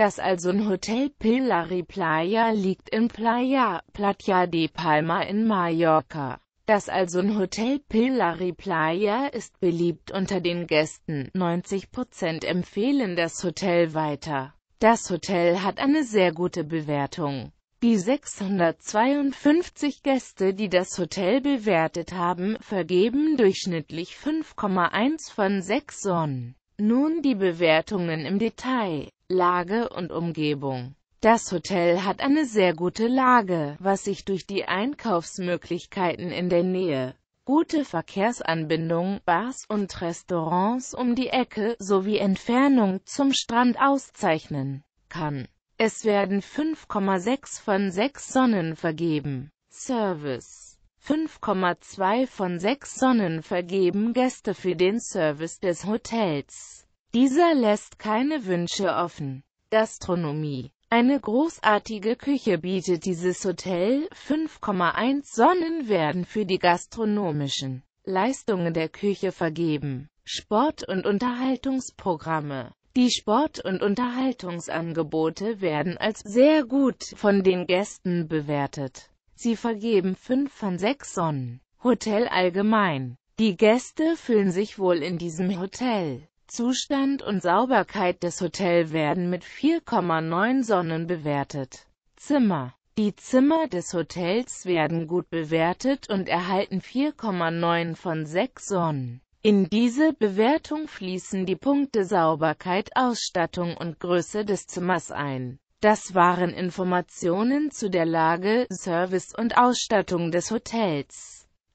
Das Alson Hotel Pillari Playa liegt in Playa, Playa de Palma in Mallorca. Das Alson Hotel Pillari Playa ist beliebt unter den Gästen, 90% empfehlen das Hotel weiter. Das Hotel hat eine sehr gute Bewertung. Die 652 Gäste, die das Hotel bewertet haben, vergeben durchschnittlich 5,1 von 6 Sonnen. Nun die Bewertungen im Detail. Lage und Umgebung. Das Hotel hat eine sehr gute Lage, was sich durch die Einkaufsmöglichkeiten in der Nähe, gute Verkehrsanbindung, Bars und Restaurants um die Ecke sowie Entfernung zum Strand auszeichnen kann. Es werden 5,6 von 6 Sonnen vergeben. Service 5,2 von 6 Sonnen vergeben Gäste für den Service des Hotels. Dieser lässt keine Wünsche offen. Gastronomie eine großartige Küche bietet dieses Hotel, 5,1 Sonnen werden für die gastronomischen Leistungen der Küche vergeben. Sport- und Unterhaltungsprogramme Die Sport- und Unterhaltungsangebote werden als sehr gut von den Gästen bewertet. Sie vergeben 5 von 6 Sonnen. Hotel allgemein Die Gäste fühlen sich wohl in diesem Hotel. Zustand und Sauberkeit des Hotels werden mit 4,9 Sonnen bewertet. Zimmer Die Zimmer des Hotels werden gut bewertet und erhalten 4,9 von 6 Sonnen. In diese Bewertung fließen die Punkte Sauberkeit, Ausstattung und Größe des Zimmers ein. Das waren Informationen zu der Lage, Service und Ausstattung des Hotels.